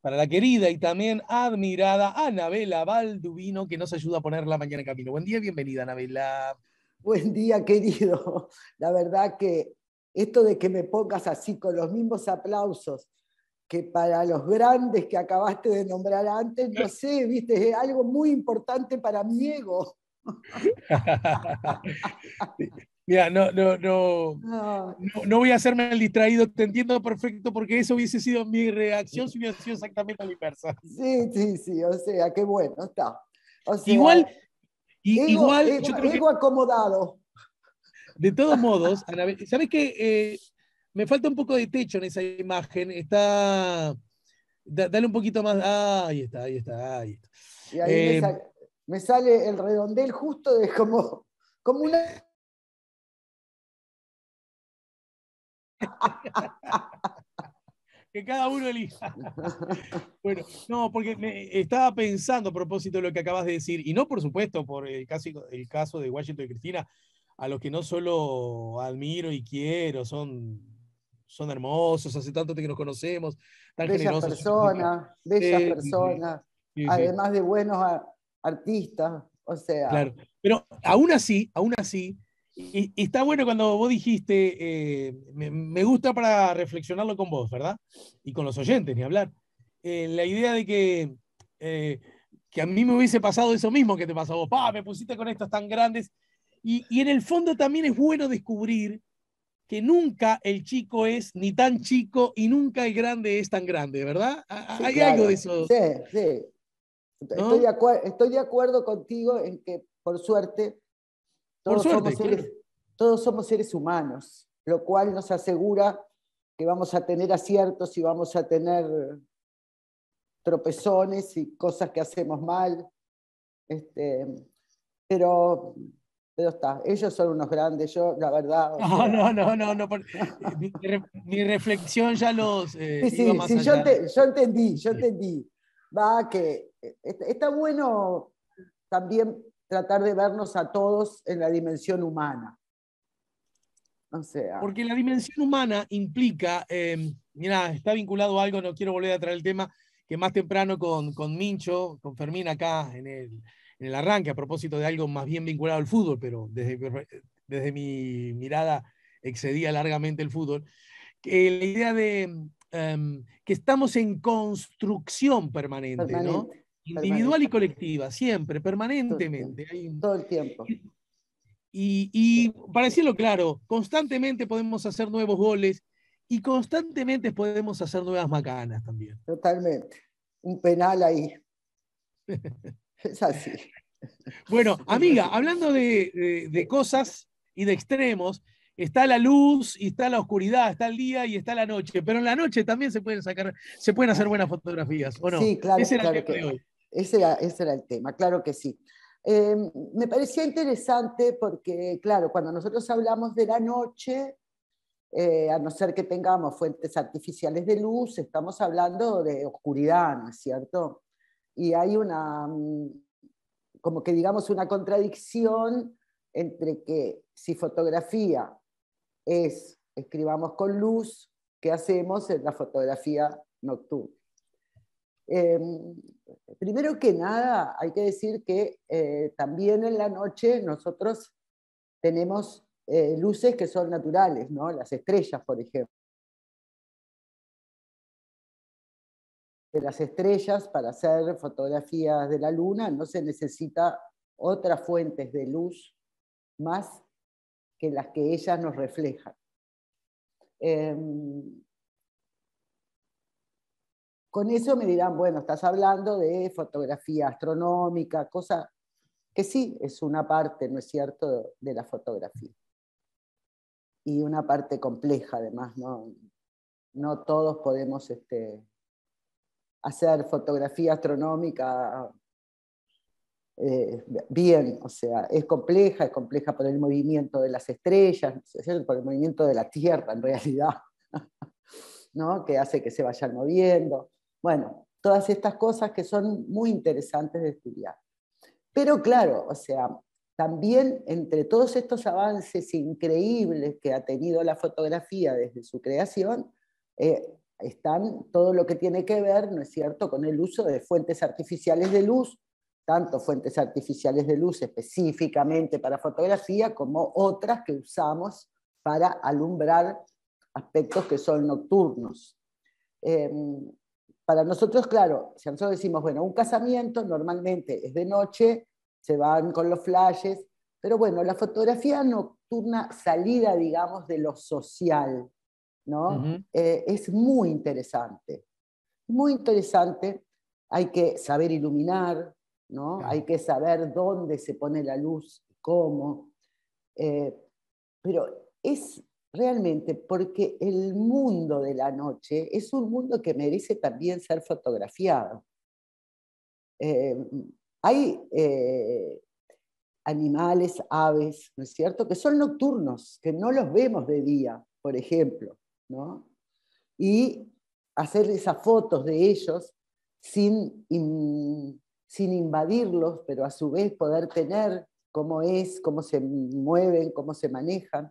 para la querida y también admirada Anabela Valdubino, que nos ayuda a poner la mañana en camino. Buen día, bienvenida, Anabela. Buen día, querido. La verdad que esto de que me pongas así con los mismos aplausos que para los grandes que acabaste de nombrar antes, no sé, viste, es algo muy importante para mi ego. Mira, no, no, voy a hacerme el distraído, te entiendo perfecto, porque eso hubiese sido mi reacción si hubiera sido exactamente la inversa. Sí, sí, sí, o sea, qué bueno está. igual, igual, igual, yo creo acomodado. De todos modos, ¿sabes qué? Eh, me falta un poco de techo en esa imagen, está, dale un poquito más, ahí está, ahí está, ahí eh, me, sale, el redondel justo de como, como una que cada uno elija. bueno, no, porque estaba pensando a propósito de lo que acabas de decir, y no por supuesto por el caso, el caso de Washington y Cristina, a los que no solo admiro y quiero, son, son hermosos, hace tanto que nos conocemos, tan bellas Personas, personas, además de buenos artistas, o sea. Claro, pero aún así, aún así, y, está bueno cuando vos dijiste, eh, me, gusta para reflexionarlo con vos, ¿verdad? Y con los oyentes, ni hablar. Eh, la idea de que, eh, que a mí me hubiese pasado eso mismo que te pasó a vos, me pusiste con estos tan grandes. Y, en el fondo también es bueno descubrir que nunca el chico es ni tan chico y nunca el grande es tan grande, ¿verdad? Hay algo de eso. Sí, sí. Estoy, estoy de acuerdo contigo en que, por suerte, todos, somos seres, humanos, lo cual nos asegura que vamos a tener aciertos y vamos a tener tropezones y cosas que hacemos mal. Este, pero, pero está, ellos son unos grandes, yo la verdad... no, no, no, no, mi, reflexión ya los... Eh, sí, sí, Yo, yo, entendí, yo entendí. Va, que e, e, está bueno también tratar de vernos a todos en la dimensión humana. sea. Porque la dimensión humana implica, em, mira, está vinculado a algo, no quiero volver a traer el tema, que más temprano con, Mincho, con Fermín acá en el, arranque, a propósito de algo más bien vinculado al fútbol, pero desde, desde mi mirada excedía largamente el fútbol, que la idea de em, que estamos en construcción permanente. ¿no? Individual y colectiva, siempre, permanentemente. Todo el tiempo. Y, para decirlo claro, constantemente podemos hacer nuevos goles y constantemente podemos hacer nuevas macanas también. Totalmente. Un penal ahí. es así. Bueno, amiga, hablando de, cosas y de extremos, está la luz y está la oscuridad, está el día y está la noche, pero en la noche también se pueden sacar, se pueden hacer buenas fotografías, ¿o no? Sí, claro. el que, de ese era, el tema, claro que sí. Em, me parecía interesante porque, claro, cuando nosotros hablamos de la noche, eh, a no ser que tengamos fuentes artificiales de luz, estamos hablando de oscuridad, ¿no es cierto? Y hay una, mm, como que digamos, una contradicción entre que si fotografía es, escribamos con luz, ¿qué hacemos en la fotografía nocturna? Eh, primero que nada, hay que decir que eh, también en la noche nosotros tenemos eh, luces que son naturales, ¿no? las estrellas, por ejemplo. De las estrellas para hacer fotografías de la luna no se necesita otras fuentes de luz más que las que ellas nos reflejan. Em, con eso me dirán, bueno, estás hablando de fotografía astronómica, cosa que sí es una parte, ¿no es cierto?, de la fotografía. Y una parte compleja, además, ¿no? No todos podemos este, hacer fotografía astronómica eh, bien, o sea, es compleja, es compleja por el movimiento de las estrellas, por el movimiento de la Tierra en realidad, ¿no? que hace que se vayan moviendo. Bueno, todas estas cosas que son muy interesantes de estudiar. Pero claro, o sea, también entre todos estos avances increíbles que ha tenido la fotografía desde su creación, eh, están todo lo que tiene que ver, ¿no es cierto?, con el uso de fuentes artificiales de luz, tanto fuentes artificiales de luz específicamente para fotografía como otras que usamos para alumbrar aspectos que son nocturnos. Em, para nosotros, claro, si nosotros decimos, bueno, un casamiento normalmente es de noche, se van con los flashes, pero bueno, la fotografía nocturna salida, digamos, de lo social, ¿no? Eh, es muy interesante, muy interesante. Hay que saber iluminar, ¿no? Hay que saber dónde se pone la luz, cómo. Eh, pero es realmente, porque el mundo de la noche es un mundo que merece también ser fotografiado. Eh, hay eh, animales, aves, ¿no es cierto?, que son nocturnos, que no los vemos de día, por ejemplo, ¿no? Y hacer esas fotos de ellos sin invadirlos, pero a su vez poder tener cómo es, cómo se mueven, cómo se manejan.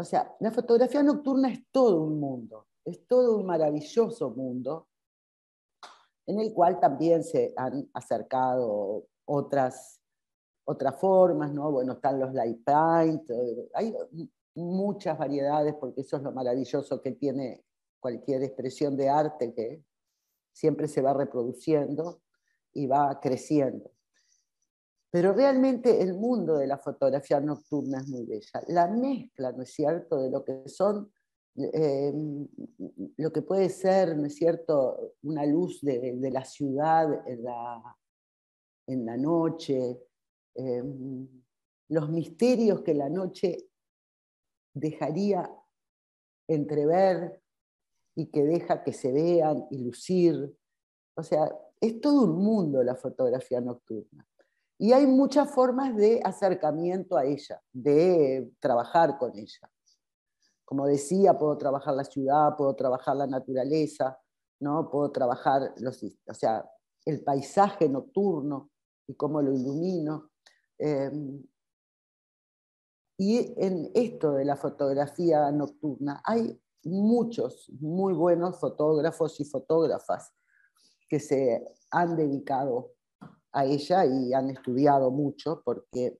O sea, la fotografía nocturna es todo un mundo, es todo un maravilloso mundo en el cual también se han acercado otras, formas, ¿no? Bueno, están los light paint, eh, hay muchas variedades porque eso es lo maravilloso que tiene cualquier expresión de arte que siempre se va reproduciendo y va creciendo. Pero realmente el mundo de la fotografía nocturna es muy bella. La mezcla, ¿no es cierto?, de lo que son, eh, lo que puede ser, ¿no es cierto?, una luz de, la ciudad en la, noche, eh, los misterios que la noche dejaría entrever y que deja que se vean y lucir. O sea, es todo un mundo la fotografía nocturna. Y hay muchas formas de acercamiento a ella, de trabajar con ella. Como decía, puedo trabajar la ciudad, puedo trabajar la naturaleza, ¿no? puedo trabajar los, o sea, el paisaje nocturno y cómo lo ilumino. Em, y en esto de la fotografía nocturna hay muchos muy buenos fotógrafos y fotógrafas que se han dedicado a ella y han estudiado mucho porque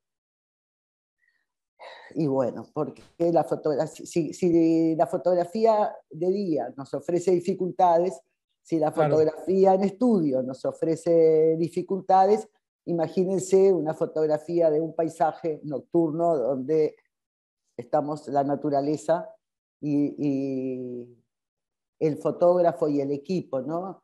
y bueno, porque la fotografía, si, la fotografía de día nos ofrece dificultades, si la fotografía en estudio nos ofrece dificultades, imagínense una fotografía de un paisaje nocturno donde estamos la naturaleza y, el fotógrafo y el equipo, ¿no?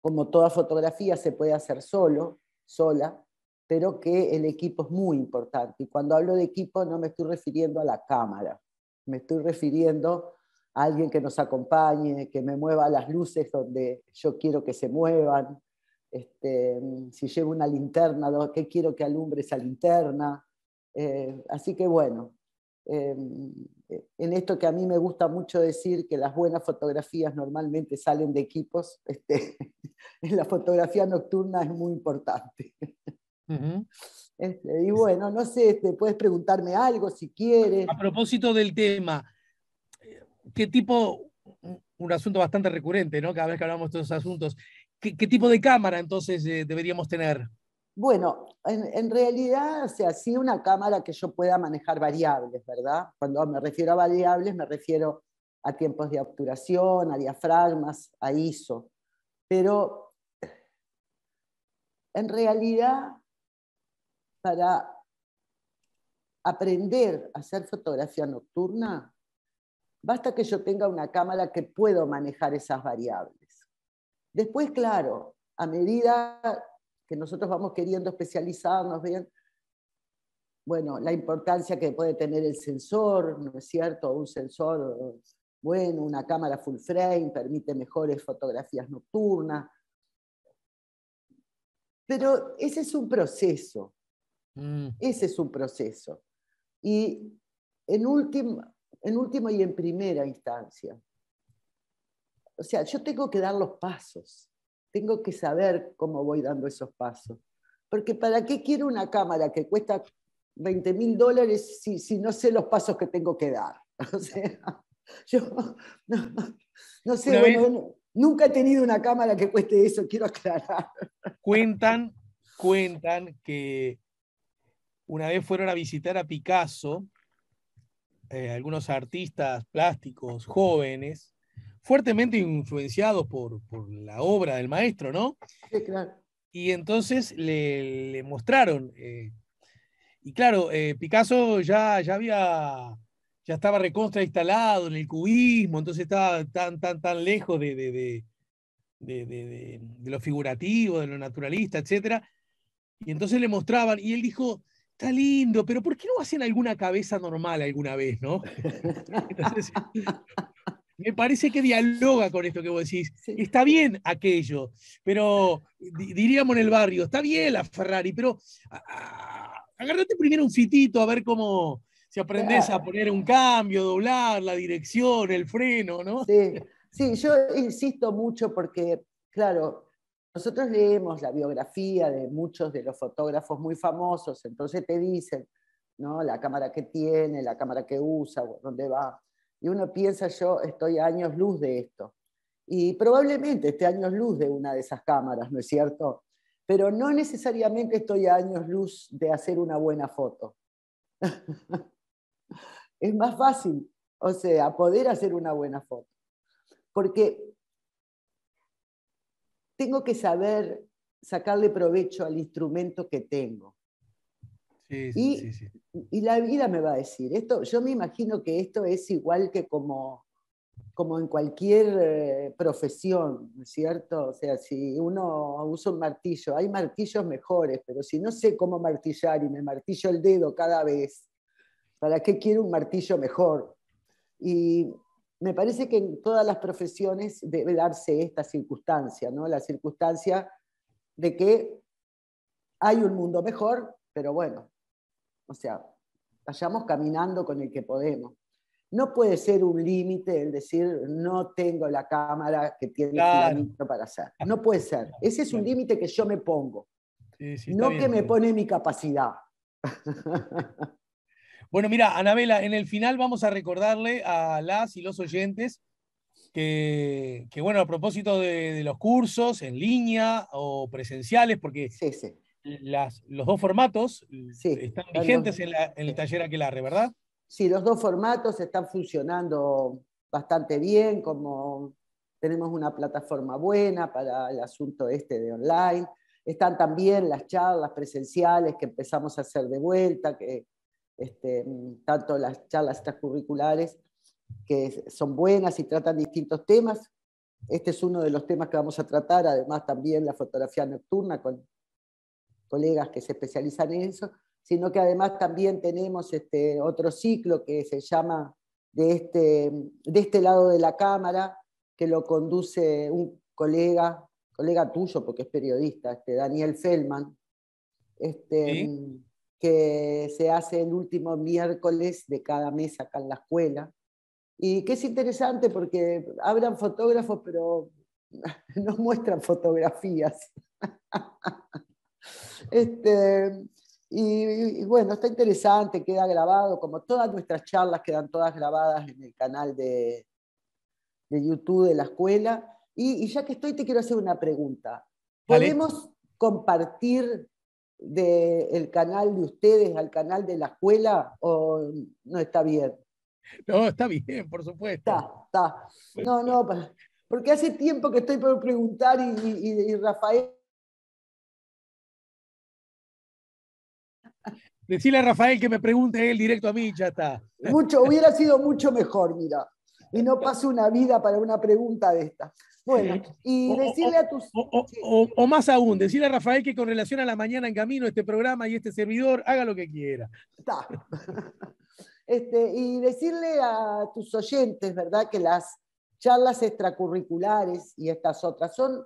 como toda fotografía se puede hacer solo, sola, pero que el equipo es muy importante. Y cuando hablo de equipo no me estoy refiriendo a la cámara, me estoy refiriendo a alguien que nos acompañe, que me mueva las luces donde yo quiero que se muevan, este, si llevo una linterna, ¿qué quiero que alumbre esa linterna? Eh, así que bueno, Em, eh, en esto que a mí me gusta mucho decir, que las buenas fotografías normalmente salen de equipos, este, en la fotografía nocturna es muy importante. Este, y bueno, no sé, este, puedes preguntarme algo si quieres. A propósito del tema, eh, ¿qué tipo, un asunto bastante recurrente, ¿no? Cada vez que hablamos de estos asuntos, ¿qué, tipo de cámara entonces eh, deberíamos tener? Bueno, en, realidad, o sea, sí una cámara que yo pueda manejar variables, ¿verdad? Cuando me refiero a variables, me refiero a tiempos de obturación, a diafragmas, a ISO. Pero en realidad, para aprender a hacer fotografía nocturna, basta que yo tenga una cámara que pueda manejar esas variables. Después, claro, a medida que nosotros vamos queriendo especializarnos, bien, bueno, la importancia que puede tener el sensor, ¿no es cierto? Un sensor, bueno, una cámara full frame permite mejores fotografías nocturnas. Pero ese es un proceso, mm. ese es un proceso. Y en, última en y en primera instancia, o sea, yo tengo que dar los pasos tengo que saber cómo voy dando esos pasos. Porque ¿para qué quiero una cámara que cuesta 20 mil dólares si, no sé los pasos que tengo que dar? nunca he tenido una cámara que cueste eso, quiero aclarar. Cuentan, cuentan que una vez fueron a visitar a Picasso, eh, algunos artistas plásticos jóvenes, fuertemente influenciado por, la obra del maestro, ¿no? Sí, claro. Y entonces le, mostraron. Eh, y claro, eh, Picasso ya, ya había, ya estaba recontra instalado en el cubismo, entonces estaba tan, tan, tan lejos de, de, lo figurativo, de lo naturalista, etc. Y entonces le mostraban, y él dijo, está lindo, pero ¿por qué no hacen alguna cabeza normal alguna vez, no? Entonces, me parece que dialoga con esto que vos decís. Está bien aquello, pero diríamos en el barrio, está bien la Ferrari, pero agárrate primero un fitito a ver cómo se aprendes a poner un cambio, doblar la dirección, el freno, ¿no? Sí, yo insisto mucho porque, claro, nosotros leemos la biografía de muchos de los fotógrafos muy famosos, entonces te dicen, ¿no? La cámara que tiene, la cámara que usa, dónde va y uno piensa, yo estoy a años luz de esto. Y probablemente esté a años luz de una de esas cámaras, ¿no es cierto? Pero no necesariamente estoy a años luz de hacer una buena foto. es más fácil, o sea, poder hacer una buena foto. Porque tengo que saber sacarle provecho al instrumento que tengo y, la vida me va a decir, esto, yo me imagino que esto es igual que como, como en cualquier eh, profesión, ¿cierto? O sea, si uno usa un martillo, hay martillos mejores, pero si no sé cómo martillar y me martillo el dedo cada vez, ¿para qué quiero un martillo mejor? Y me parece que en todas las profesiones debe darse esta circunstancia, ¿no? La circunstancia de que hay un mundo mejor, pero bueno, o sea, vayamos caminando con el que podemos. No puede ser un límite el decir, no tengo la cámara que tiene el para hacer. No puede ser. Ese es un límite que yo me pongo. no que me pone mi capacidad. Bueno, mira, Anabela, en el final vamos a recordarle a las y los oyentes que, bueno, a propósito de, de, los cursos en línea o presenciales, porque sí, sí las, los dos formatos eh, están vigentes en, la, el taller Aquelarre, ¿verdad? Sí, los dos formatos están funcionando bastante bien, como tenemos una plataforma buena para el asunto este de online. Están también las charlas presenciales que empezamos a hacer de vuelta, que este, tanto las charlas extracurriculares que son buenas y tratan distintos temas. Este es uno de los temas que vamos a tratar, además también la fotografía nocturna con colegas que se especializan en eso, sino que además también tenemos este otro ciclo que se llama de este, de este lado de la cámara, que lo conduce un colega, colega tuyo, porque es periodista, este, Daniel Feldman, este, que se hace el último miércoles de cada mes acá en la escuela. Y que es interesante porque hablan fotógrafos, pero no muestran fotografías. Este, y, bueno, está interesante, queda grabado, como todas nuestras charlas quedan todas grabadas en el canal de, de YouTube de la escuela. Y, ya que estoy, te quiero hacer una pregunta. ¿Podemos compartir del canal de ustedes al canal de la escuela o no está bien? No, está bien, por supuesto. Está, está. No, no, porque hace tiempo que estoy por preguntar y Rafael Decirle a Rafael que me pregunte él directo a mí, ya está. Mucho, hubiera sido mucho mejor, mira. Y no paso una vida para una pregunta de esta. Bueno, y decirle a tus... O, o, más aún, decirle a Rafael que con relación a la mañana en camino, este programa y este servidor, haga lo que quiera. Está. Este, y decirle a tus oyentes, ¿verdad? Que las charlas extracurriculares y estas otras son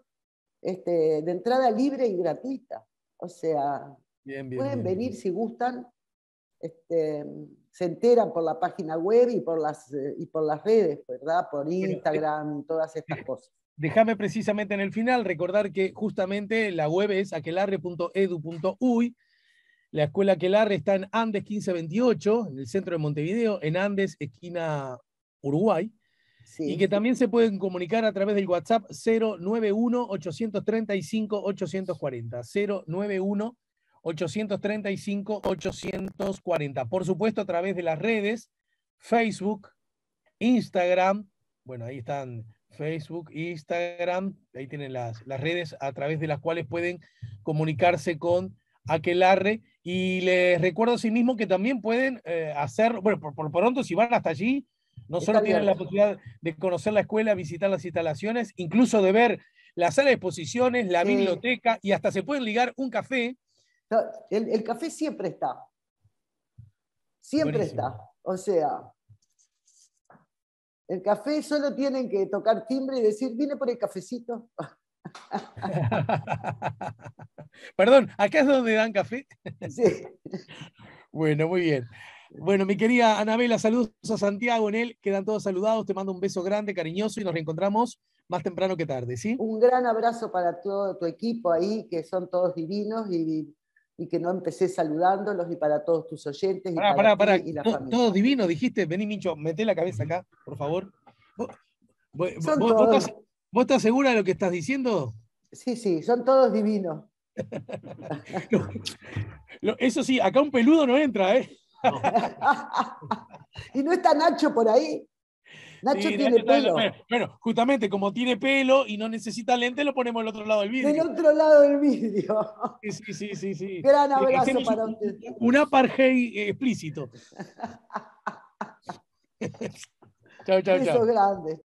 este, de entrada libre y gratuita. O sea, Pueden venir si gustan. Este, se enteran por la página web y por las, eh, y por las redes, ¿verdad? Por eh, Instagram, todas estas cosas. Déjame precisamente en el final recordar que justamente la web es aquelarre.edu.uy. La escuela Aquelarre está en Andes 1528, en el centro de Montevideo, en Andes, esquina Uruguay. Y que también se pueden comunicar a través del WhatsApp 091-835-840. 091-858. 835-840. Por supuesto, a través de las redes, Facebook, Instagram. Bueno, ahí están Facebook, Instagram. Ahí tienen las, redes a través de las cuales pueden comunicarse con Aquelarre. Y les recuerdo a sí asimismo que también pueden eh, hacer, bueno, por, pronto, si van hasta allí, no solo tienen la posibilidad de conocer la escuela, visitar las instalaciones, incluso de ver la sala de exposiciones, la biblioteca y hasta se pueden ligar un café el, café siempre está. Siempre está. O sea, el café solo tienen que tocar timbre y decir, vine por el cafecito. Perdón, ¿acá es donde dan café? sí. Bueno, muy bien. Bueno, mi querida Anabela, saludos a Santiago en él, quedan todos saludados, te mando un beso grande, cariñoso y nos reencontramos más temprano que tarde, ¿sí? Un gran abrazo para todo tu equipo ahí, que son todos divinos y y que no empecé saludándolos y para todos tus oyentes. Y pará, para, dijiste. Vení, Mincho, meté la cabeza acá, por favor. ¿Vos, estás, segura de lo que estás diciendo? Sí, sí, son todos divinos. eso sí, acá un peludo no entra, ¿eh? y no está Nacho por ahí. Nacho tiene pelo. Bueno, justamente como tiene pelo y no necesita lente, lo ponemos al otro lado del vídeo. Del otro lado del vídeo. Sí, sí, sí, sí, sí. Gran eh, abrazo para un, Un apartheid eh, explícito. chau, chau, chau. grande.